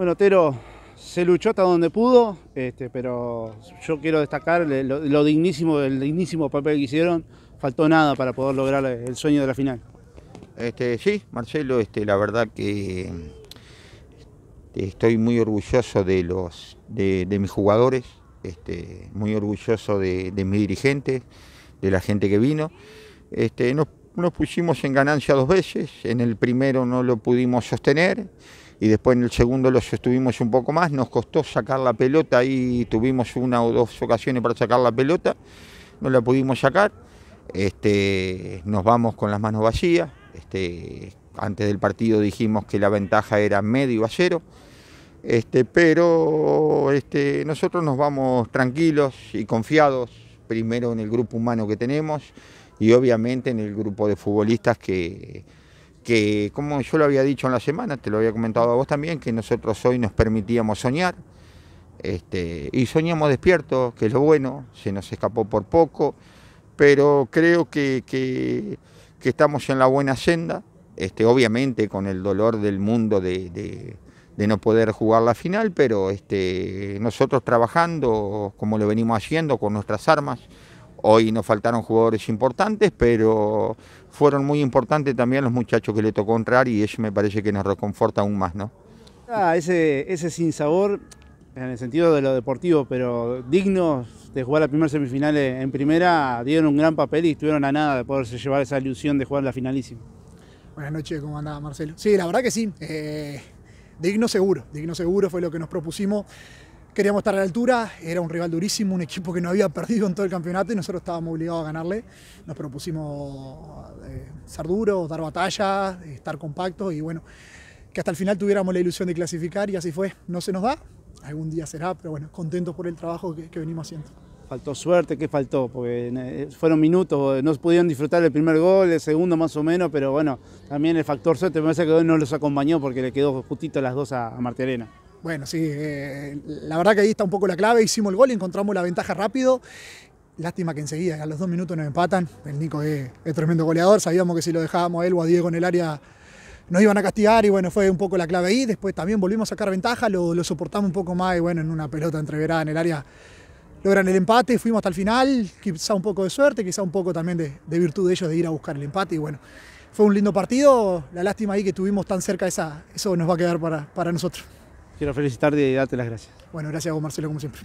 Bueno, Tero, se luchó hasta donde pudo, este, pero yo quiero destacar lo, dignísimo, el dignísimo papel que hicieron. Faltó nada para poder lograr el sueño de la final. Este, sí, Marcelo, este, la verdad que estoy muy orgulloso de, los, de, mis jugadores, muy orgulloso de, de, mi dirigente, de la gente que vino. nos pusimos en ganancia dos veces, en el primero no lo pudimos sostener y después en el segundo lo estuvimos un poco más, nos costó sacar la pelota, y tuvimos una o dos ocasiones para sacar la pelota, no la pudimos sacar, este, nos vamos con las manos vacías, este, antes del partido dijimos que la ventaja era medio a cero, este, pero este, nosotros nos vamos tranquilos y confiados, primero en el grupo humano que tenemos y obviamente en el grupo de futbolistas que que como yo lo había dicho en la semana, te lo había comentado a vos también, que nosotros hoy nos permitíamos soñar, este, y soñamos despiertos, que es lo bueno, se nos escapó por poco, pero creo que, estamos en la buena senda, este, obviamente con el dolor del mundo de, no poder jugar la final, pero este, nosotros trabajando como lo venimos haciendo con nuestras armas, Hoy nos faltaron jugadores importantes, pero fueron muy importantes también los muchachos que le tocó entrar y eso me parece que nos reconforta aún más, ¿no? Ah, ese, ese sabor, en el sentido de lo deportivo, pero dignos de jugar la primera semifinal en primera, dieron un gran papel y estuvieron a nada de poderse llevar esa ilusión de jugar la finalísima. Buenas noches, ¿cómo andaba Marcelo? Sí, la verdad que sí, eh, digno seguro, digno seguro fue lo que nos propusimos. Queríamos estar a la altura, era un rival durísimo, un equipo que no había perdido en todo el campeonato y nosotros estábamos obligados a ganarle. Nos propusimos eh, ser duros, dar batallas, estar compactos y bueno, que hasta el final tuviéramos la ilusión de clasificar y así fue. No se nos da, algún día será, pero bueno, contentos por el trabajo que, venimos haciendo. Faltó suerte, ¿qué faltó? Porque eh, fueron minutos, eh, no pudieron disfrutar el primer gol, el segundo más o menos, pero bueno, también el factor suerte me parece que hoy no los acompañó porque le quedó justito las dos a, a Arena. Bueno, sí, eh, la verdad que ahí está un poco la clave. Hicimos el gol, encontramos la ventaja rápido. Lástima que enseguida, a los dos minutos nos empatan. El Nico es, tremendo goleador. Sabíamos que si lo dejábamos a él o a Diego en el área nos iban a castigar y bueno, fue un poco la clave ahí. Después también volvimos a sacar ventaja, lo, soportamos un poco más y bueno, en una pelota entreverada en el área logran el empate, fuimos hasta el final, quizá un poco de suerte, quizá un poco también de, virtud de ellos de ir a buscar el empate y bueno, fue un lindo partido, la lástima ahí que tuvimos tan cerca esa, eso nos va a quedar para nosotros quiero felicitarte y darte las gracias. Bueno, gracias a vos, Marcelo, como siempre.